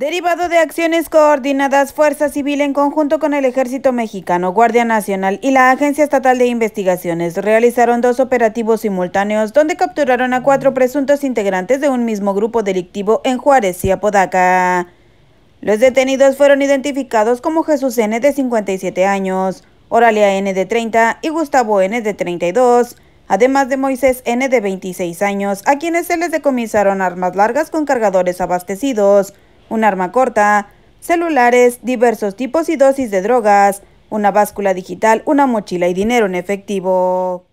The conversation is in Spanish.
Derivado de acciones coordinadas, Fuerza Civil en conjunto con el Ejército Mexicano, Guardia Nacional y la Agencia Estatal de Investigaciones realizaron dos operativos simultáneos donde capturaron a cuatro presuntos integrantes de un mismo grupo delictivo en Juárez y Apodaca. Los detenidos fueron identificados como Jesús N. de 57 años, Oralia N. de 30 y Gustavo N. de 32, además de Moisés N. de 26 años, a quienes se les decomisaron armas largas con cargadores abastecidos, un arma corta, celulares, diversos tipos y dosis de drogas, una báscula digital, una mochila y dinero en efectivo.